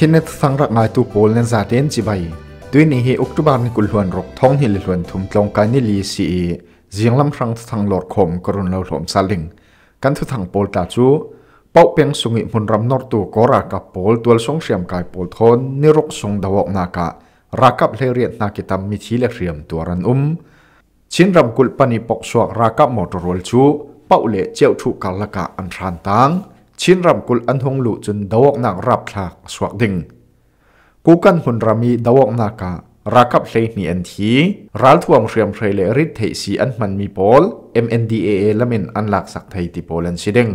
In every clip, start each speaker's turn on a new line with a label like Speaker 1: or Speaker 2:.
Speaker 1: ชินเนทังรักนายตูโปลนนซาเตนจิไบตัวนี้เฮอุกตุบานกุลหวนรกท้องหิลหวนทุมตรงกายนิลีซีเจียงลำครังทางหลอดคมกรุณาหลอมซาลิงกันทุทางโปลตาจูเป้าเปียงสุงิมุนรำนอร์ตูกอรากับโปลตัวสงเสียมกายโปลทนนิรกสงดาวกนากะรากับเลเรียนนากิตามมิทิเลเรียมตัวรันอุมชินรำกุลปนิปกสวกรากับมอตรลจูเป้าเล่เจ้าทูกกาลกะอันทรานตังชินรำกุลอันหงลุจนดาวกนักรับหากสวักดิงกูกันหุ่นรามีดาวกนาการักับเลนี่อันทีรัลทวงเรียมเรเลริดเทสีอันมันมีโพล MNDAA ละมมนอันหลักสักไทยติโพลันสิดิง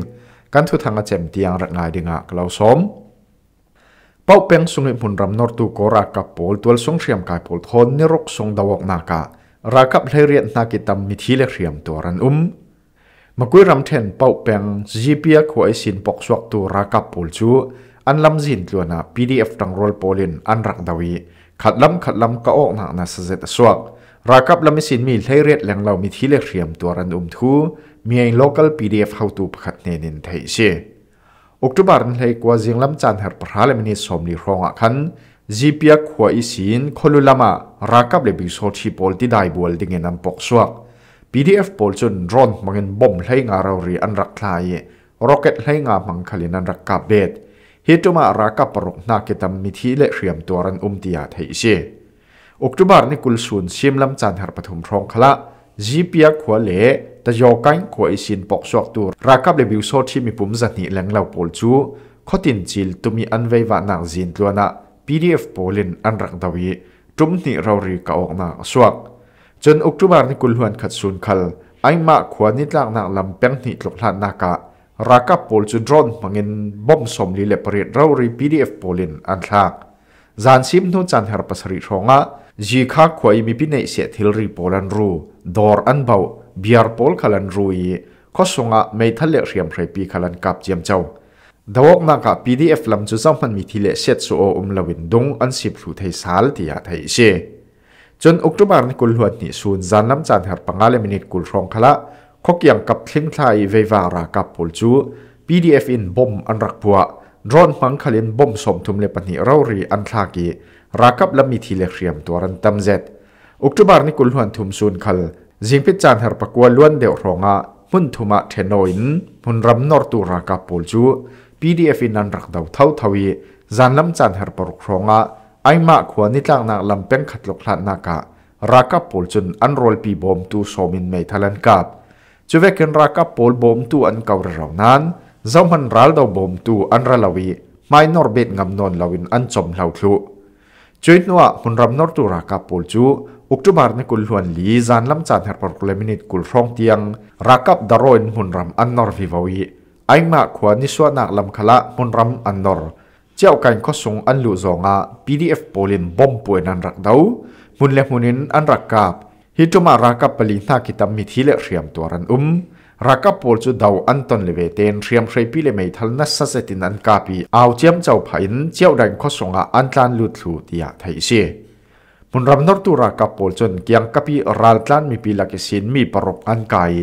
Speaker 1: กันทุทางอาเจมตียงรักงายดิงะกล่าวสมเป้าเป็งสุงิมุนรำนอร์ตูโกรักับโพลตัวสงเรียมกายโพลทนนิรุกสงดาวกนาการักับเลเรียนนากิตามมิทีเลเรียมตัวรันอุมมอคุยรำเทนเป่าเปงจีพียขวายสินปกสวกตัวรักับปูลจูอันลำจินตัวน่ะ PDF ตังรอลโปลินอันรักดาวี ขัดลำขัดลำก็ออกหนักนะสเจตสวกรักับลำสินมีเทเรียดแหล่งเรามีที่เลียเรียมตัวรันอุมทูมีไอ้ local PDF เข้าตัวขัดเนนินไทยเชออกตุบาร์นเลยกว่าจยงลำจันทร์พระเลมินิสมลีรองอ่ะคันจีเีขวายสินคนลุลามารักับเลบิโซชีโพลที่ได้บวลดิเงนันปกสวก PDF ปอลชนดรอนมังเงินบอมไหลงาเรารีอันรักทลายโรเก็ตไหลงามังคลินันรักกาเบดฮิตุมารักกับปรกนาเกตัมิทีเลเรียมตัวรันอุมติยาไทยเชออกตุบาร์นิกุลสูนชิมลำจันทร์ปฐมทรองคละจีเปียขวเละแต่ยอกันขวไอชินปอกสวกตัวรักกับเลบิวโซที่มีปุ่มสันนิแหลงเหล่าปอลจูขอตินจิลตุมีอันไว้ว่านางจินตัวนะ PDF ปอลินอันรักดาวีจุมนิเรารีกาออกนาสวกจนออกตุบารนิกุลหวนขัดสุนขลไอมาขวานิดลากนังลำเปงนิตลกลานนากะรักับโพลจุดรอนมังเงินบอมสมลีเลปริดเรารีพีดีเอฟโพลินอันทากจานซิมทุนจันเฮรปัสริชงะจีคักขวายมีพินัยเสียทิลรีโพลันรู ดอร์อันเบา บียร์โพลขลันรูยข้อสงะไม่ทะเลเรียมไรปีขลันกับเจียมเจ้าดาวกนักพีดีเอฟลำจุดจำพันมีทิเลเสียโซอมลวินดงอันสิบสุุไทยสาลที่อาไทยเชจนอุกตุมารนกุลหวดนิสูนจันลำจันหรดปังอาเลมินิตกุลรองคละขกยังกับทิ้งทายเววารากับปุลจู PDF ินบอมอันรักบัวดรอนมังคลินบอมสมทุมเลปนิเรารีอันทากีรากับลมีทีเลเรียมตัวรันตำมเจตออกตุมารนกุลหวนทุมสูนคลจิงพิจานหัปักวล้วนเดียวรองะมุนทุมะเทนอินมุนรำนอร์ตูรากับปุลจู PDF ินอันรักดาวเท่าทวีจันลำจันหัดปรุกรองะไอมาขวานิตังนักลำเป็งขัดลกหลานนักะรักกับปูลจนอันรอลปีบอมตูสมินไม่ทันกับจ่เวกันรักกับปูลบอมตูอันเก่าเรานั้นเจ้ามันรัลดาวบอมตูอันระลวีไม่นอร์เบตงำนนลาวินอันจมเหลาคลุจอยนัวมุนรำนอร์ตูรักกับปูลจูอุกจุมารในกุลหวนลีจานลำจานเฮ์ปอร์กเลมินิตกุลฟรองเตียงรักกับดารอยมุนรำอันนอร์วิวาวีไอมาขวานิสวนักลำขละมุนรำอันนอร์ chiao kain kho sung an lu zonga pdf polin bom puan an rak dau mun le munin an rak kap hi tuma raka pali na kitam mi thile riam tuaran um raka pol chu dau an ton le ve ten riam hrei pi le mei thal na sa se tin an kapi aw chiam chau phain chiao dain kho sunga an tlan lu thlu tia thai si mun ram nor tu raka pol chon kyang kapi ral tlan mi pi la ke sin mi parok an kai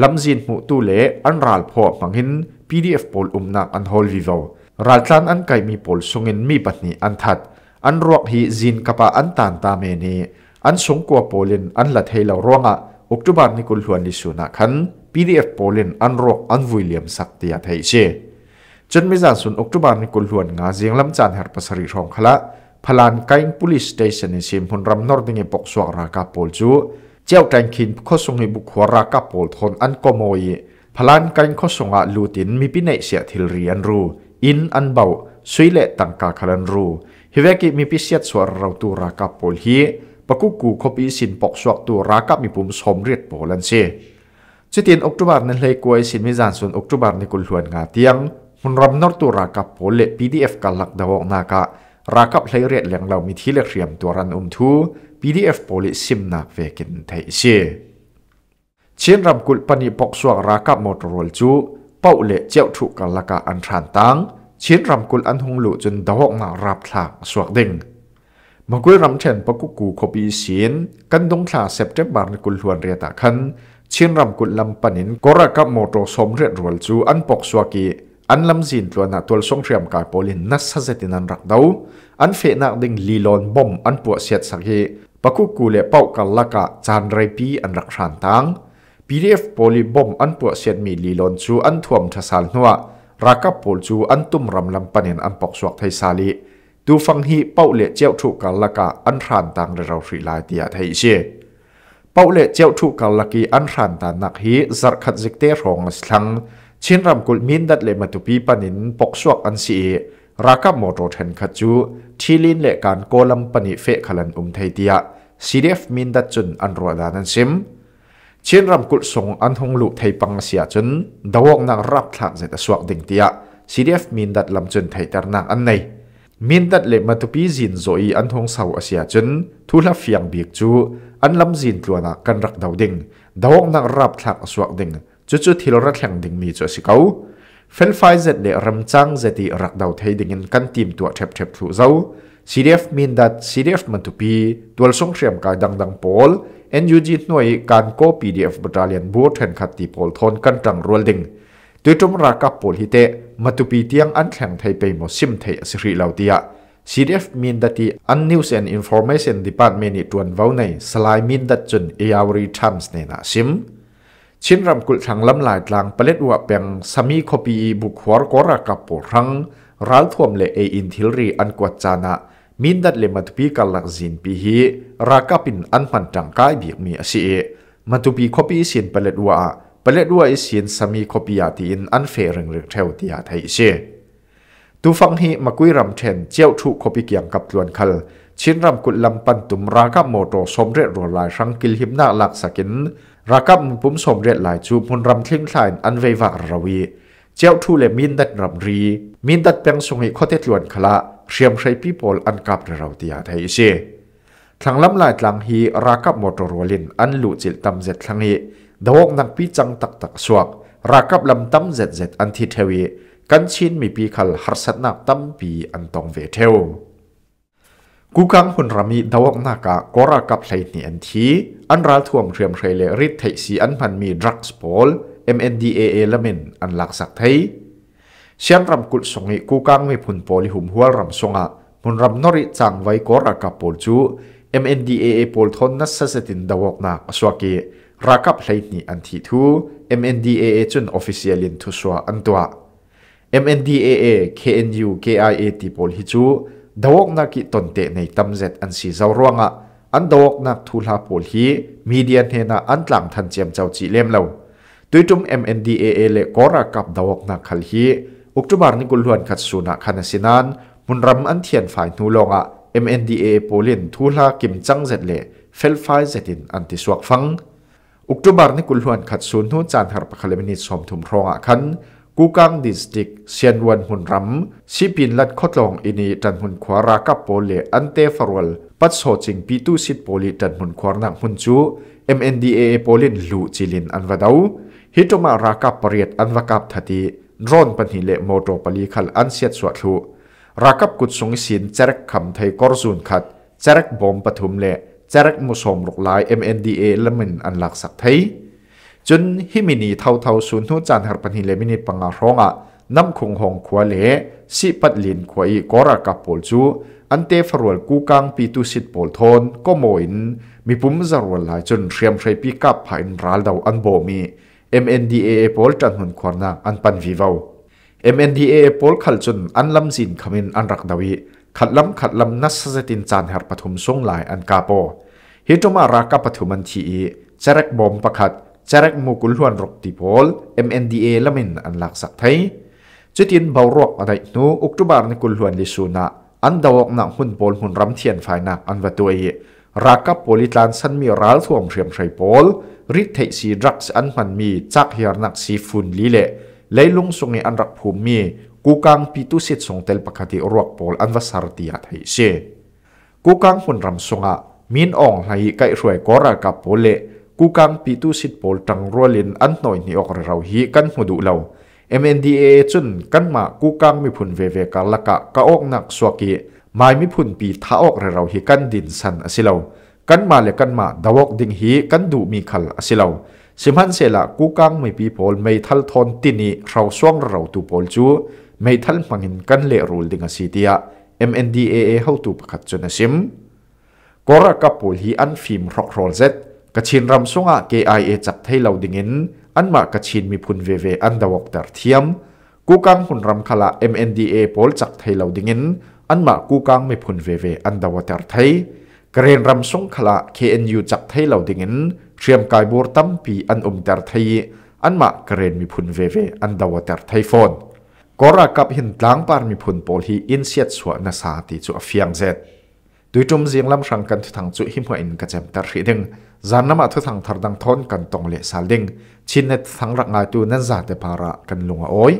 Speaker 1: lam jin mu tu le an ral pho mangin pdf pol um nak an hol vivo รัฐาันอันไกมีปลสงินมีปัญหาอันทัดอันรวกฮีจินกปะอันตานตาเมนีอันสงกัวโปลินอันละเทลาร่วงะอุกตุบานนิกุลฮวนลิสุนักขันพีีดเอฟโปลินอันรวกอันวิลเลียมสักเตียเทเชจนมิจาสุนอุกตุบานนิกุลฮวนงาเจียงลำจานเฮรปสริรองขละพลานไก่ปุลิสเตชันในสิมพุนรำนอร์ดิงปกสวรากาโปลจูเจ้าแตงคินข้อสงให้บุคหัวรากาโปลทนอันกโมยพลานไก่ข้อสงะลูตินมีปิเนเสียทิลเรียนรู้อินอันบ่าวสุยเลตังกาคารันรูฮิเวกิมีพิเศษสวรรค์ตูรักับโพลฮีปกกุกูคบอีสินปกสวกตูรักับมีปุ่มสมเรียดโพลันเซสิตินอุกตุบาร์นเลยกวยสินมิจานส่วนอุกตุบาร์นิกุลวนงาเตียงมุนรับนอร์ตูรักับโพลเลพีดีเอฟกัลลักดาวกนากะรักับเลยเรียดแหลงเรามีที่เลือกเรียมตัวรันอุมทูพีดีเอฟโพลิซิมนักเวกินไทยเซเชียนรับกุลปนิปกสวกรักับมอเตอร์โรลจู bậu lệ chèo trụ cả là cả ăn tràn táng chiến rằm cùl ăn hung lụ chân đau ngả rạp thạc suạc đình mà quê rằm chèn bắc cụ cú khó bị xiên cân đông thả sẹp chép bàn cùl huan rìa tạ khăn chiến rằm cùl lâm panin có ra các mô tô xóm rẹn ruột chú ăn bọc suạc kỳ ăn lâm dìn tuần nà tuần song rèm cải bò lên nát sát zết nan rạc đâu ăn phê nạc đình lì lòn bom ăn bùa xét sạc kỳ bắc cụ cú lệ bậu cả là cả chan rai pi ăn rạc tràn táng PDF poli bom an pu sian mi li lon chu an thuam tha sal hnuwa raka pol chu an tum ram lam panin an pok suak thai sali tu fang hi pau le cheu thu kal laka an ran tang re rau ri lai tia thai che pau le cheu thu kal laki an ran ta nak hi zar khat zik te rong slang chin ram kul min dat le matupi panin pok suak an si raka motor then khat chu thilin le kan kolam pani fe khalan um thai tia CDF min dat chun an ro dan an sim chiến ram cụt song anh hùng lụ thầy bằng xia chân đào nang rap thạc dệt suak đỉnh tia CDF miền đất làm chân thầy tar nang anh này miền đất lệ mà tupi zin rồi anh hùng sau xia chân thu la phiang biếc chu lâm lam zin tuana căn rắc đào đỉnh đào nang rập thạc suak đỉnh chu chu thilo ra thằng đỉnh mi cho sikau phân phai dệt lệ ram trang dệt ti rắc đào thấy đỉnh in căn tìm tua thẹp thẹp thu dâu CDF miền đất CDF mặt tupi tuol song xiêm cài đằng đằng pol NUG หน่วยการโกีเอฟบ t t a l i o นบูเทนขัดตีโพลทนกันตังรัวดิงตัวจมรากับโพลฮิเตมาตุปีเตียงอันแข่งไทยไปมซิมไทยสิริเหล่าเตีย CDF มินดัตีอัน News and i n f o r m ฟ t i o n Department ตวนวาาในสลายมินดัตจนเอเอารีทัมส์เนนาซิม ชินรำกุลทางลำลายลางเปล็ดวะเปียงสามีคบีบุกหัวกอรากับโพรังรัลทวมเลเออินทิลรีอันกวจานะมินดัดเลมัตปีกัลลักจินปีฮีรักาปินอันมันจังกายบีกมีอสิเอมันตุปีคอปีสินเปเลดวาเปเลดวาวเสินสามีคอปียาทินอันเฟริงเรือเทวดาไทยเชตูฟังฮีมากุยรำเทนเจ้าทุคอปีเกี่ยงกับตวนคัลชินรำกุลลำปันตุมรักกโมโตสมเรตรวลายสังกิลหิมนาหลักสกินรักาปุ่มสมเรตลายจูพนรำทิ้งทายอันเววะรวีเจ้าทุเลมินดัดรำรีมินดัดเปียงสงฆ์คอเทตลวนคละเชียมใช้พีโปลอันกับเราตีอาไทยเชทางลำลายทางฮีรากับมอเตอร์วอลินอันลุจิตตำเจ็ดทางฮีดวงนักพีจังตักตักสวกรากับลำตำเจ็ดเจ็ดอันทิเทวีกันชินมีปีขลฮัสนักตั้มปีอันตองเวเทวกูกังหุ่นรามีดวกนากะกรากับไหลนี่อันทีอันราทวมเรียมเชลเลริทไทยสีอันพันมีดรักสปอล MNDAA ละเมนอันหลักสักไทย siam ram kul songi kukang mi phun poli hum hual ram songa mun ram nori chang vai kor aka pol chu MNDAA pol thon na sa setin dawok na aswaki rakap hleit ni an thi thu MNDAA chun official in thu swa an twa MNDAA KNU KIA ti pol hi chu dawok na ki tonte nei tamzet an si zawronga an dawok na thula pol hi media hne na an tlang than chem chau chi lem lo tuitum MNDAA le kora kap dawok na khal hi อุกตุบารนิกุลลวนขัดสุนักขันสินันมุนรำอันเทียนฝ่ายนูลงอ่ะ MNDA โปลินทูลากิมจังเจเล่เฟลไฟเจตินอันติสวกฟังอุกตุบาร์นิกุลฮวนขัดสูนทูจานหารปะคลเมนิสมทุมครงอาคันกูกังดิสติกเซียนวันหุนรำซีปินลัดคดลองอินีจันหุนขวารากับโปเลอันเตฟรวลปัดโซจิงปีตูสิตโปลิจันหุนขวานักหุนจู MNDA โปลินลูจิลินอันวะดาวฮิตมารากับเปรียดอันวะกับทัดีดรอนปัญหิเลมโตปลีขลอันเสียสวัสดุรักับกุดสงสินจรักคำไทยกอร์ซูนขัดจรักบอมปฐุมเละ จรักมุสมรุกลาย MNDA ละมินอันหลักสักไทยจนฮิมินีเท่าเท่าสูนทุจานหรปัญหิเลมินีปังอาร้องอ่ะน้ำคงหงขวาเละสิปัดลินขวายกอรากับปลจู อันเตฟรวลกูกังปีตุสิทปลทอนก็โมยนมีปุ่มจรวลหลายจนเชรียมใช้ปีกับผ่านร้าเดาอันโบมี MNDAA pol tan hun khorna an pan vi vau MNDAA pol khal chun an lam zin khamin an rak dawi khatlam khatlam nas a sa tin chan h e r pathum song lai an ka po hi toma ra ka pathum an thi i charek bom pakhat charek mu kul huan rok ti pol MNDA lamin an lak sak thai chutin bau rok adai nu oktobar ni kul huan li suna an dawok na hun pol hun ram thian faina an wa toi รักกับโพลิตานสันมีรัลทวงเฉียมชัยโพลริเทซีดรักสันมันมีจากเฮียนักสีฟุนลีเล่ไล่ลงสงในอันรักภูมิกูกังปิตุสิตสงเตลปกติรวกโพลอันวัสารติยาไทยเชกูกังหนรำสงะมินอ่องไหไก่รวยกอรากับโพเล่กูกังปิตุสิตโพลจังรัวลินอันหน่อยนี่ออกเราฮีกันหดูเรา MNDA จุนกันมากูกังมีผุนเวเวกัลกะกะอกนักสวกีไม่มีพุ่นปีท้าออกเราฮิกันดินสันอสิเลวกันมาเลกันมาดาวกดิงฮีกันดูมีขัลอสิเลวสิมันเสละกูกังไม่ปีโพลไม่ทัลทอนตินีเราส่วงเราตูโพลจูไม่ทัลมังินกันเลรูลดิงอสิเดีย MNDAA เฮาตูประกาศจนสิมกอระกับปูลฮีอันฟิมรอกรอลเซตกชินรำสงะ KIA จับไทยเราดิงินอันมากชินมีพุนเวเวอันดาวกตัรเทียม กูกังหุ่นรำคละ MNDA โพลจับไทยเราดิงินอันมากูกังไม่พูนเวเวอันดาวเตอร์ไทยกรณรำสงขละ KNU จักไทยเหล่าดิเงินเตรียมกายบัวตั้มปีอันอมเตอร์ไทยอันมากรณมีพูนเวเวอันดาวเตอร์ไทยฟอนก็รักกับหินตลางปาร์มีพูนโพลฮีอินเซียตสวนาสาติจุอฟียงเซตดยจุมเสียงลำสังกันทุทังจุหิมหัวอินกระเจมตรีดึงจานน้ำมาทุทังทารดังทอนกันตองเลสาลดึงชินเนตทังรักงายตัวนั้นจาเตปาระกันลงอ้อย